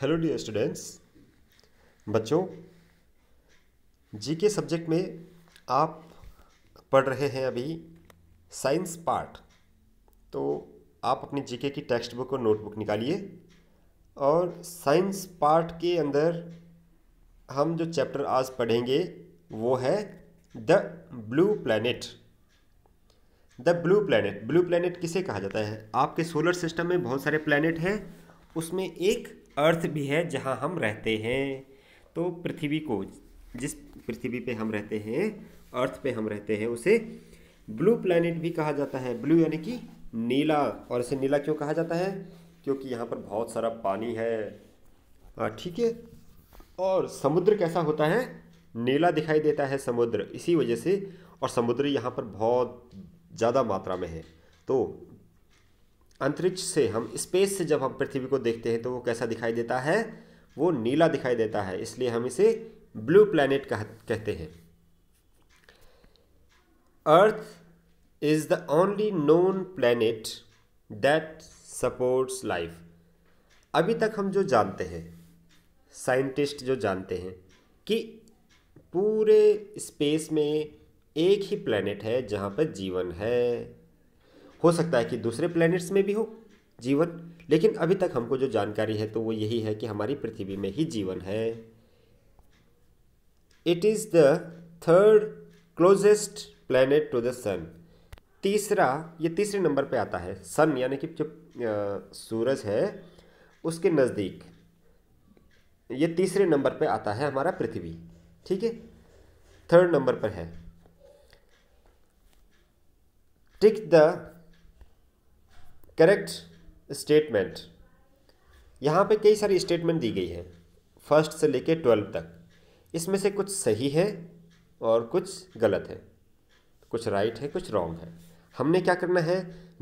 hello dear students बच्चों GK subject में आप पढ़ रहे हैं अभी साइंस पार्ट तो आप अपनी जीके की टेक्स्ट बुक और नोटबुक निकालिए और साइंस पार्ट के अंदर हम जो चैप्टर आज पढ़ेंगे वो है the blue planet the blue planet blue planet किसे कहा जाता है आपके सोलर सिस्टम में बहुत सारे प्लैनेट हैं उसमें एक अर्थ भी है जहाँ हम रहते हैं तो पृथ्वी को जिस पृथ्वी पे हम रहते हैं अर्थ पे हम रहते हैं उसे ब्लू प्लैनेट भी कहा जाता है ब्लू यानी कि नीला और इसे नीला क्यों कहा जाता है क्योंकि यहाँ पर बहुत सारा पानी है हाँ, ठीक है और समुद्र कैसा होता है नीला दिखाई देता है समुद्र इसी वजह से और समुद्र यहाँ पर बहुत ज़्यादा मात्रा में है तो अंतरिक्ष से हम स्पेस से जब हम पृथ्वी को देखते हैं तो वो कैसा दिखाई देता है वो नीला दिखाई देता है इसलिए हम इसे ब्लू प्लैनेट कह, कहते हैं Earth is the only known planet that supports life अभी तक हम जो जानते हैं साइंटिस्ट जो जानते हैं कि पूरे स्पेस में एक ही प्लैनेट है जहाँ पर जीवन है हो सकता है कि दूसरे प्लैनेट्स में भी हो जीवन लेकिन अभी तक हमको जो जानकारी है तो वो यही है कि हमारी पृथ्वी में ही जीवन है it is the third closest planet to the sun तीसरा ये तीसरे नंबर पे आता है सन यानी कि जो सूरज है उसके नज़दीक ये तीसरे नंबर पे आता है हमारा पृथ्वी ठीक है थर्ड नंबर पर है टिक द करेक्ट स्टेटमेंट यहाँ पे कई सारी स्टेटमेंट दी गई है फर्स्ट से लेके ट्वेल्व तक इसमें से कुछ सही है और कुछ गलत है कुछ राइट है कुछ रॉन्ग है हमने क्या करना है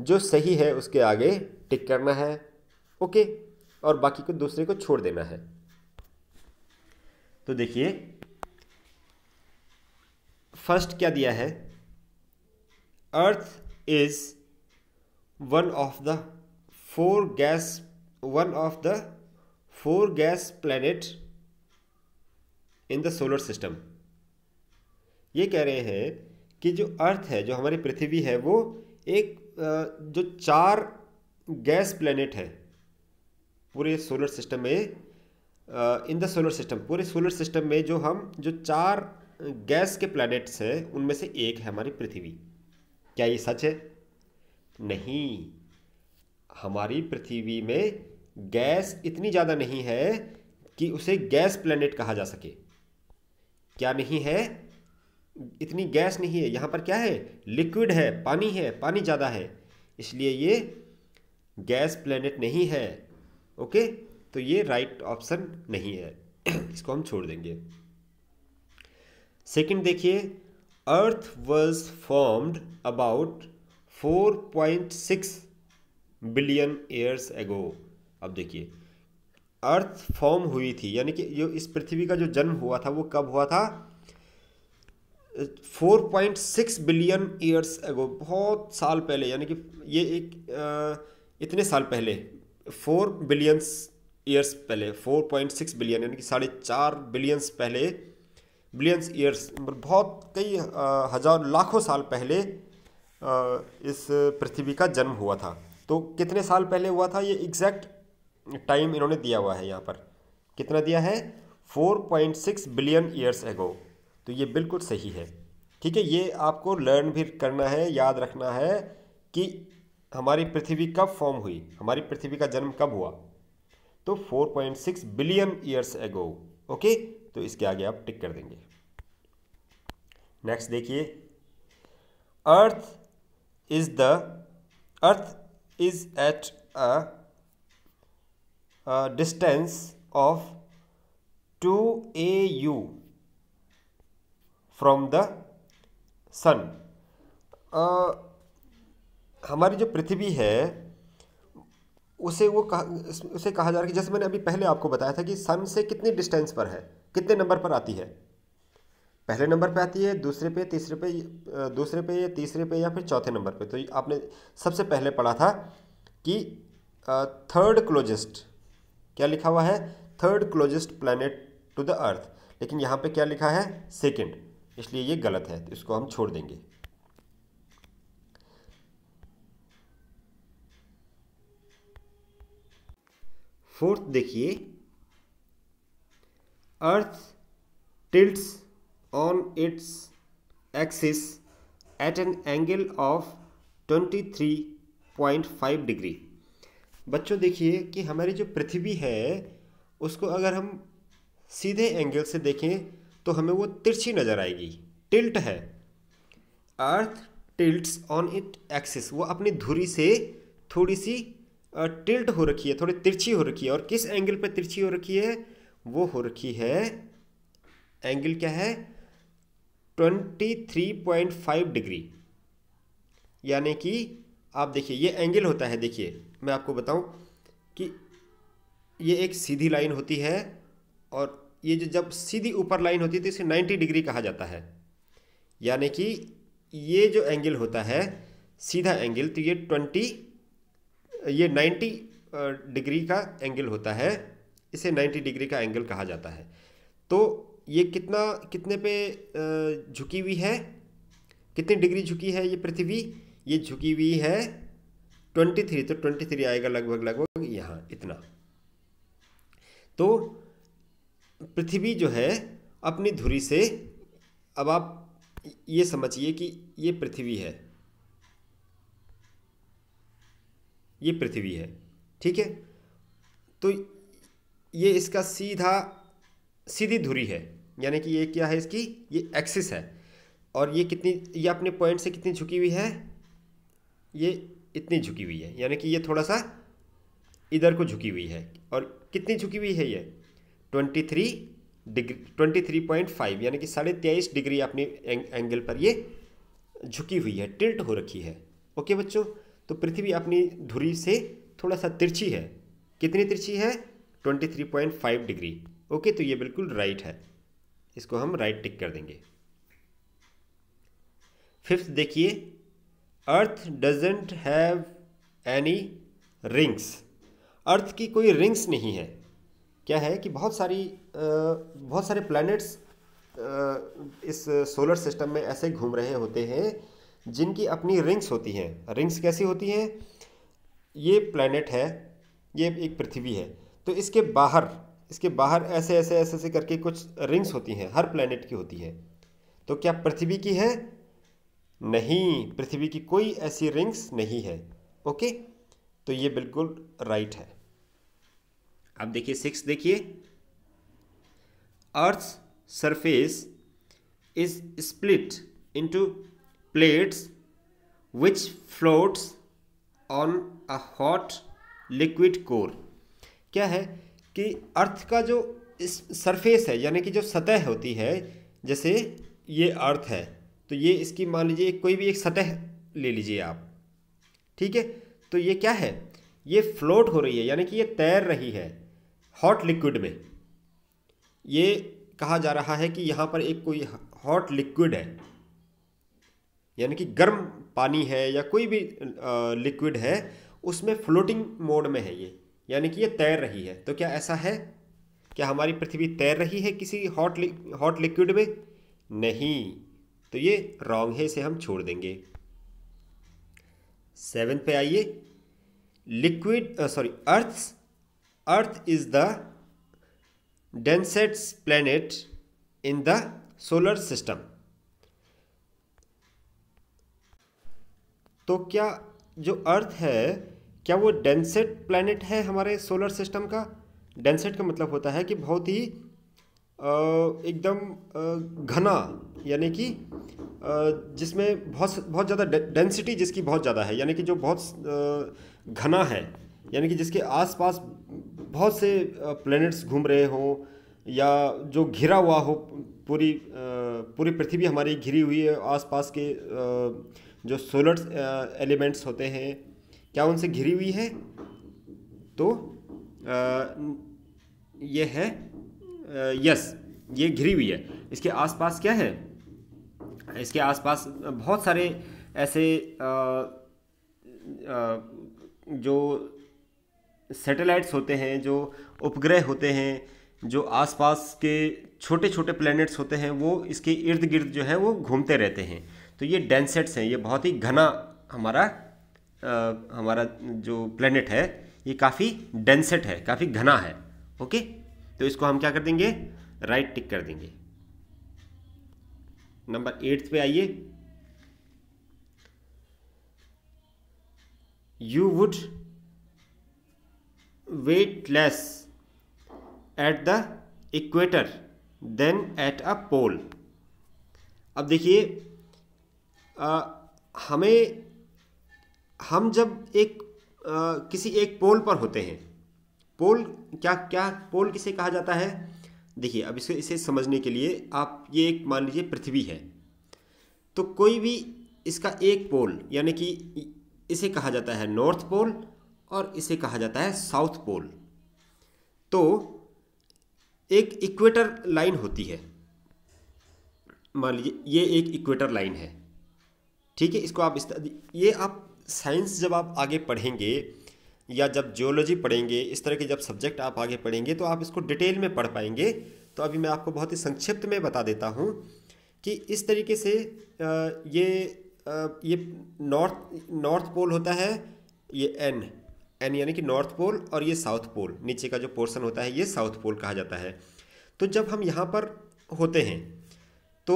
जो सही है उसके आगे टिक करना है ओके और बाकी को दूसरे को छोड़ देना है तो देखिए फर्स्ट क्या दिया है Earth is one of the four gas one of the four gas planet in the solar system ये कह रहे हैं कि जो अर्थ है जो हमारी पृथ्वी है वो एक जो चार गैस प्लेनेट है पूरे सोलर सिस्टम में इन द सोलर सिस्टम पूरे सोलर सिस्टम में जो हम जो चार गैस के प्लैनेट्स हैं उनमें से एक है हमारी पृथ्वी क्या ये सच है नहीं हमारी पृथ्वी में गैस इतनी ज़्यादा नहीं है कि उसे गैस प्लेनेट कहा जा सके क्या नहीं है इतनी गैस नहीं है यहाँ पर क्या है लिक्विड है पानी है पानी ज़्यादा है इसलिए ये गैस प्लेनेट नहीं है ओके तो ये राइट ऑप्शन नहीं है इसको हम छोड़ देंगे सेकंड देखिए Earth was formed about 4.6 billion years ago अब देखिए अर्थ फॉर्म हुई थी यानी कि जो इस पृथ्वी का जो जन्म हुआ था वो कब हुआ था 4.6 बिलियन ईयर्स एगो बहुत साल पहले यानी कि ये एक आ, इतने साल पहले 4 बिलियंस ईयर्स पहले 4.6 बिलियन यानी कि साढ़े चार बिलियंस पहले बिलियंस ईयर्स मतलब बहुत कई हज़ार लाखों साल पहले इस पृथ्वी का जन्म हुआ था तो कितने साल पहले हुआ था ये एग्जैक्ट टाइम इन्होंने दिया हुआ है यहाँ पर कितना दिया है 4.6 बिलियन ईयर्स एगो तो ये बिल्कुल सही है ठीक है ये आपको लर्न भी करना है याद रखना है कि हमारी पृथ्वी कब फॉर्म हुई हमारी पृथ्वी का जन्म कब हुआ तो 4.6 बिलियन ईयर्स एगो ओके तो इसके आगे आप टिक कर देंगे नेक्स्ट देखिए Earth is the earth is at a, a distance of 2 AU from the sun हमारी जो पृथ्वी है उसे वो कहा उसे कहा जा रहा है कि जैसे मैंने अभी पहले आपको बताया था कि सन से कितनी डिस्टेंस पर है कितने नंबर पर आती है पहले नंबर पे आती है दूसरे पे तीसरे पे दूसरे पे या तीसरे पे या फिर चौथे नंबर पे तो आपने सबसे पहले पढ़ा था कि थर्ड क्लोजेस्ट क्या लिखा हुआ है third closest planet to the Earth लेकिन यहाँ पे क्या लिखा है सेकेंड इसलिए ये गलत है तो इसको हम छोड़ देंगे फोर्थ देखिए Earth tilts on its axis at an angle of 23.5 degree बच्चों देखिए कि हमारी जो पृथ्वी है उसको अगर हम सीधे एंगल से देखें तो हमें वो तिरछी नज़र आएगी टिल्ट है Earth tilts on its axis वो अपनी धुरी से थोड़ी सी टिल्ट हो रखी है थोड़ी तिरछी हो रखी है और किस एंगल पर तिरछी हो रखी है वो हो रखी है एंगल क्या है twenty three point five degree यानी कि आप देखिए ये एंगल होता है देखिए मैं आपको बताऊं कि ये एक सीधी लाइन होती है और ये जो जब सीधी ऊपर लाइन होती है तो इसे 90 डिग्री कहा जाता है यानी कि ये जो एंगल होता है सीधा एंगल तो ये 20 ये 90 डिग्री का एंगल होता है इसे 90 डिग्री का एंगल कहा जाता है तो ये कितना कितने पे झुकी हुई है कितनी डिग्री झुकी है ये पृथ्वी ये झुकी हुई है ट्वेंटी थ्री तो ट्वेंटी थ्री आएगा लगभग लगभग यहाँ इतना तो पृथ्वी जो है अपनी धुरी से अब आप ये समझिए कि ये पृथ्वी है ये पृथ्वी है ठीक है तो ये इसका सीधा सीधी धुरी है यानी कि ये क्या है इसकी ये एक्सिस है और ये कितनी ये अपने पॉइंट से कितनी झुकी हुई है ये इतनी झुकी हुई है यानी कि ये थोड़ा सा इधर को झुकी हुई है और कितनी झुकी हुई है ये twenty three degree twenty three point five यानी कि साढ़े तेईस डिग्री अपने एंग, एंगल पर ये झुकी हुई है टिल्ट हो रखी है ओके बच्चों तो पृथ्वी अपनी धुरी से थोड़ा सा तिरछी है कितनी तिरछी है twenty three point five degree okay तो ये बिल्कुल राइट है इसको हम राइट टिक कर देंगे फिफ्थ देखिए Earth doesn't have any rings Earth की कोई रिंग्स नहीं है क्या है कि बहुत सारी बहुत सारे प्लैनेट्स इस सोलर सिस्टम में ऐसे घूम रहे होते हैं जिनकी अपनी रिंग्स होती हैं रिंग्स कैसी होती हैं ये प्लैनेट है ये एक पृथ्वी है तो इसके बाहर इसके बाहर ऐसे ऐसे ऐसे ऐसे करके कुछ रिंग्स होती हैं हर प्लैनेट की होती है तो क्या पृथ्वी की है नहीं पृथ्वी की कोई ऐसी रिंग्स नहीं है ओके तो ये बिल्कुल राइट है अब देखिए सिक्स देखिए Earth surface is split into plates which floats on a hot liquid core क्या है कि अर्थ का जो इस सरफेस है यानी कि जो सतह होती है जैसे ये अर्थ है तो ये इसकी मान लीजिए कोई भी एक सतह ले लीजिए आप ठीक है तो ये क्या है ये फ्लोट हो रही है यानी कि ये तैर रही है हॉट लिक्विड में ये कहा जा रहा है कि यहाँ पर एक कोई हॉट लिक्विड है यानी कि गर्म पानी है या कोई भी लिक्विड है उसमें फ्लोटिंग मोड में है ये यानी कि ये तैर रही है तो क्या ऐसा है क्या हमारी पृथ्वी तैर रही है किसी हॉट हॉट लिक्विड में नहीं तो ये रॉन्ग है इसे हम छोड़ देंगे सेवन पे आइए liquid sorry Earth Earth is the densest planet in the solar system तो क्या जो अर्थ है क्या वो डेंसेट प्लानट है हमारे सोलर सिस्टम का डेंसेट का मतलब होता है कि बहुत ही एकदम घना यानी कि जिसमें बहुत बहुत ज़्यादा डेंसिटी जिसकी बहुत ज़्यादा है यानी कि जो बहुत घना है यानी कि जिसके आसपास बहुत से प्लैनेट्स घूम रहे हों या जो घिरा हुआ हो पूरी पूरी पृथ्वी हमारी घिरी हुई है आसपास के जो सोलर एलिमेंट्स होते हैं क्या उनसे घिरी हुई है तो आ, ये है आ, यस ये घिरी हुई है इसके आसपास क्या है इसके आसपास बहुत सारे ऐसे आ, आ, जो सैटेलाइट्स होते हैं जो उपग्रह होते हैं जो आसपास के छोटे छोटे प्लैनेट्स होते हैं वो इसके इर्द गिर्द जो है वो घूमते रहते हैं तो ये डेंसेट्स हैं ये बहुत ही घना हमारा हमारा जो प्लेनेट है ये काफ़ी डेंसेट है काफ़ी घना है ओके तो इसको हम क्या कर देंगे राइट टिक कर देंगे नंबर एट्थ पे आइए you would weigh less at the equator than at a pole अब देखिए हमें हम जब एक आ, किसी एक पोल पर होते हैं पोल क्या क्या पोल किसे कहा जाता है देखिए अब इसे इसे समझने के लिए आप ये एक मान लीजिए पृथ्वी है तो कोई भी इसका एक पोल यानी कि इसे कहा जाता है नॉर्थ पोल और इसे कहा जाता है साउथ पोल तो एक इक्वेटर लाइन होती है मान लीजिए ये एक इक्वेटर लाइन है ठीक है इसको आप इस ये आप साइंस जब आप आगे पढ़ेंगे या जब जियोलॉजी पढ़ेंगे इस तरह के जब सब्जेक्ट आप आगे पढ़ेंगे तो आप इसको डिटेल में पढ़ पाएंगे तो अभी मैं आपको बहुत ही संक्षिप्त में बता देता हूँ कि इस तरीके से ये ये नॉर्थ नॉर्थ पोल होता है ये एन एन यानी कि नॉर्थ पोल और ये साउथ पोल नीचे का जो पोर्शन होता है ये साउथ पोल कहा जाता है तो जब हम यहाँ पर होते हैं तो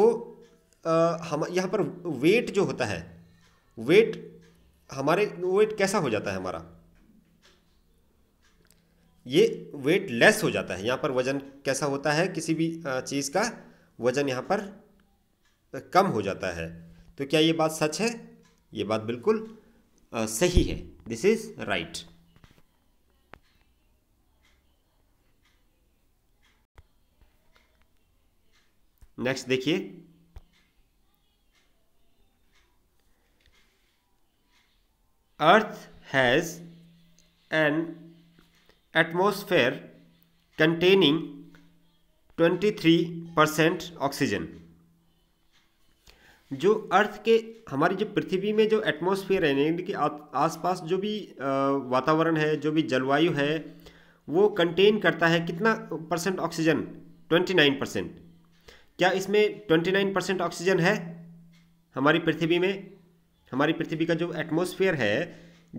आ, हम यहाँ पर वेट जो होता है वेट हमारे वेट कैसा हो जाता है हमारा ये वेट लेस हो जाता है यहाँ पर वज़न कैसा होता है किसी भी चीज़ का वज़न यहाँ पर कम हो जाता है तो क्या ये बात सच है ये बात बिल्कुल सही है दिस इज़ राइट नेक्स्ट देखिए Earth has an atmosphere containing 23% oxygen जो अर्थ के हमारी जो पृथ्वी में जो एटमोसफेयर है यानी कि आसपास जो भी वातावरण है जो भी जलवायु है वो कंटेन करता है कितना परसेंट ऑक्सीजन 29 परसेंट क्या इसमें 29 परसेंट ऑक्सीजन है हमारी पृथ्वी में हमारी पृथ्वी का जो एटमोसफियर है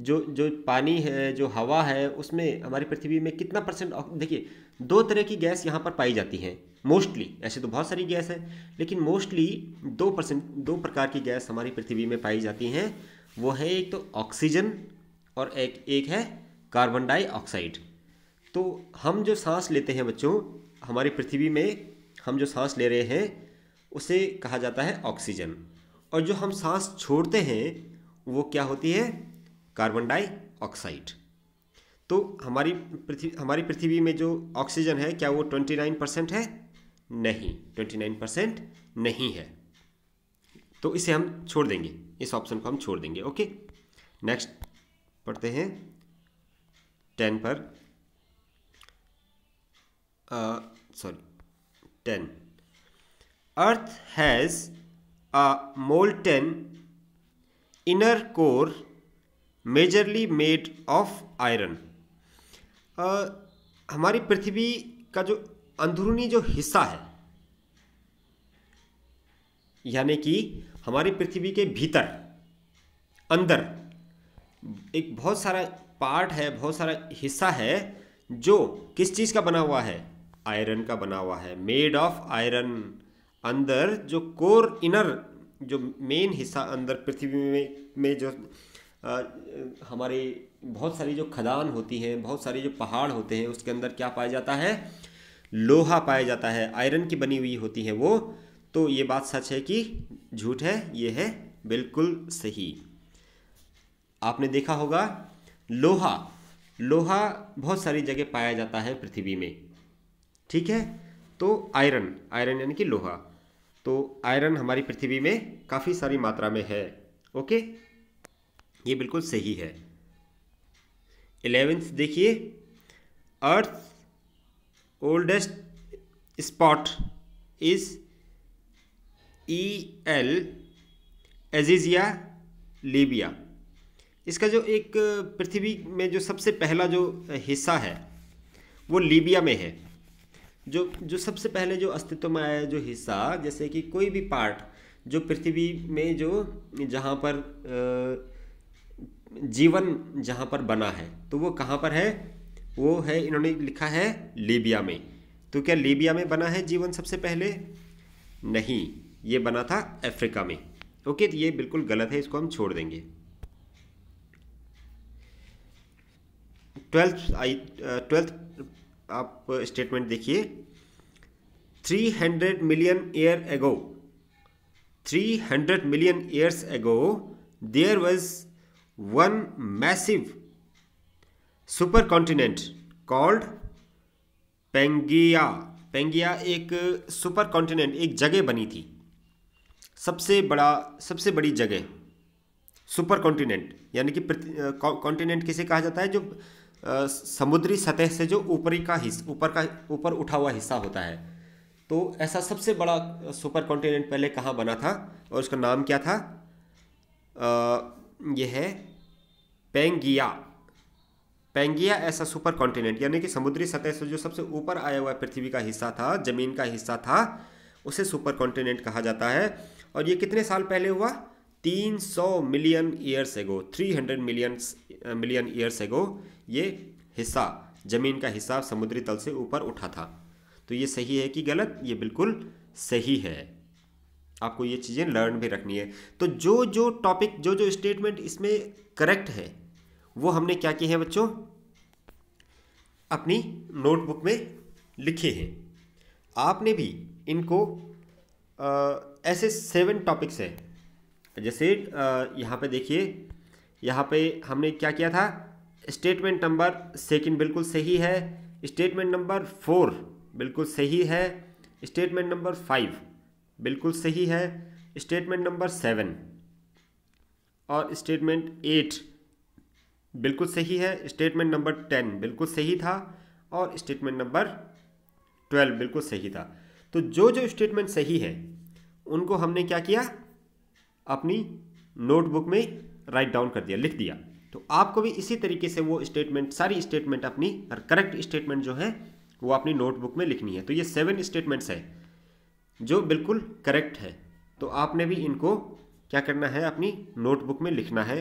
जो जो पानी है जो हवा है उसमें हमारी पृथ्वी में कितना परसेंट देखिए दो तरह की गैस यहाँ पर पाई जाती है मोस्टली ऐसे तो बहुत सारी गैस है लेकिन मोस्टली दो परसेंट दो प्रकार की गैस हमारी पृथ्वी में पाई जाती हैं वो है एक तो ऑक्सीजन और एक एक है कार्बन डाइऑक्साइड तो हम जो सांस लेते हैं बच्चों हमारी पृथ्वी में हम जो सांस ले रहे हैं उसे कहा जाता है ऑक्सीजन और जो हम सांस छोड़ते हैं वो क्या होती है कार्बन डाइऑक्साइड तो हमारी पृथ्वी हमारी पृथ्वी में जो ऑक्सीजन है क्या वो ट्वेंटी नाइन परसेंट है नहीं ट्वेंटी नाइन परसेंट नहीं है तो इसे हम छोड़ देंगे इस ऑप्शन को हम छोड़ देंगे ओके नेक्स्ट पढ़ते हैं टेन पर sorry ten Earth has a molten inner core majorly made of iron हमारी पृथ्वी का जो अंदरूनी जो हिस्सा है यानी कि हमारी पृथ्वी के भीतर अंदर एक बहुत सारा पार्ट है बहुत सारा हिस्सा है जो किस चीज़ का बना हुआ है आयरन का बना हुआ है मेड ऑफ आयरन अंदर जो कोर इनर जो मेन हिस्सा अंदर पृथ्वी में में जो आ, हमारे बहुत सारी जो खदान होती हैं बहुत सारे जो पहाड़ होते हैं उसके अंदर क्या पाया जाता है लोहा पाया जाता है आयरन की बनी हुई होती है वो तो ये बात सच है कि झूठ है ये है बिल्कुल सही आपने देखा होगा लोहा लोहा बहुत सारी जगह पाया जाता है पृथ्वी में ठीक है तो आयरन आयरन यानी कि लोहा तो आयरन हमारी पृथ्वी में काफ़ी सारी मात्रा में है ओके ये बिल्कुल सही है एलेवेंथ देखिए Earth oldest spot is E L Azizia Libya इसका जो एक पृथ्वी में जो सबसे पहला जो हिस्सा है वो लीबिया में है जो जो सबसे पहले जो अस्तित्व में आया जो हिस्सा जैसे कि कोई भी पार्ट जो पृथ्वी में जो जहाँ पर जीवन जहाँ पर बना है तो वो कहाँ पर है वो है इन्होंने लिखा है लीबिया में तो क्या लीबिया में बना है जीवन सबसे पहले नहीं ये बना था अफ्रीका में ओके तो ये बिल्कुल गलत है इसको हम छोड़ देंगे ट्वेल्थ आई ट्वेल्थ आप स्टेटमेंट देखिए three hundred million year ago three hundred million years ago there was one massive super continent called Pangaea Pangaea एक सुपर कॉन्टिनेंट एक जगह बनी थी सबसे बड़ा सबसे बड़ी जगह सुपर कॉन्टिनेंट यानी कि कॉन्टिनेंट किसे कहा जाता है जो समुद्री सतह से जो ऊपरी का हिस्सा ऊपर का ऊपर उठा हुआ हिस्सा होता है तो ऐसा सबसे बड़ा सुपर कॉन्टिनेंट पहले कहाँ बना था और उसका नाम क्या था यह है पेंगिया पेंगिया ऐसा सुपर कॉन्टिनेंट यानी कि समुद्री सतह से जो सबसे ऊपर आया हुआ पृथ्वी का हिस्सा था जमीन का हिस्सा था उसे सुपर कॉन्टिनेंट कहा जाता है और ये कितने साल पहले हुआ 300 मिलियन ईयर्स एगो 300 मिलियन मिलियन ईयर्स एगो ये हिस्सा जमीन का हिस्सा समुद्री तल से ऊपर उठा था तो ये सही है कि गलत ये बिल्कुल सही है आपको ये चीज़ें लर्न भी रखनी है तो जो जो टॉपिक जो जो स्टेटमेंट इसमें करेक्ट है वो हमने क्या किए हैं बच्चों अपनी नोटबुक में लिखे हैं आपने भी इनको आ, ऐसे सेवन टॉपिक्स हैं जैसे यहाँ पे देखिए यहाँ पे हमने क्या किया था स्टेटमेंट नंबर सेकंड बिल्कुल सही है स्टेटमेंट नंबर फोर बिल्कुल सही है स्टेटमेंट नंबर फाइव बिल्कुल सही है स्टेटमेंट नंबर सेवन और स्टेटमेंट एट बिल्कुल सही है स्टेटमेंट नंबर टेन बिल्कुल सही था और स्टेटमेंट नंबर ट्वेल्व बिल्कुल सही था तो जो जो स्टेटमेंट सही है उनको हमने क्या किया अपनी नोटबुक में राइट डाउन कर दिया लिख दिया तो आपको भी इसी तरीके से वो स्टेटमेंट सारी स्टेटमेंट अपनी करेक्ट स्टेटमेंट जो है वो अपनी नोटबुक में लिखनी है तो ये सेवन स्टेटमेंट्स है जो बिल्कुल करेक्ट है तो आपने भी इनको क्या करना है अपनी नोटबुक में लिखना है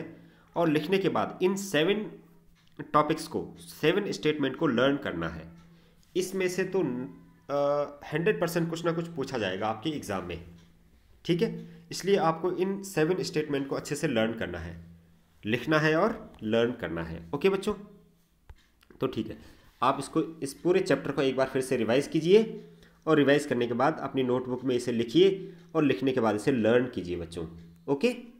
और लिखने के बाद इन सेवन टॉपिक्स को सेवन स्टेटमेंट को लर्न करना है इसमें से तो हंड्रेड परसेंट कुछ ना कुछ पूछा जाएगा आपके एग्ज़ाम में ठीक है इसलिए आपको इन सेवन स्टेटमेंट को अच्छे से लर्न करना है लिखना है और लर्न करना है ओके बच्चों तो ठीक है आप इसको इस पूरे चैप्टर को एक बार फिर से रिवाइज़ कीजिए और रिवाइज़ करने के बाद अपनी नोटबुक में इसे लिखिए और लिखने के बाद इसे लर्न कीजिए बच्चों ओके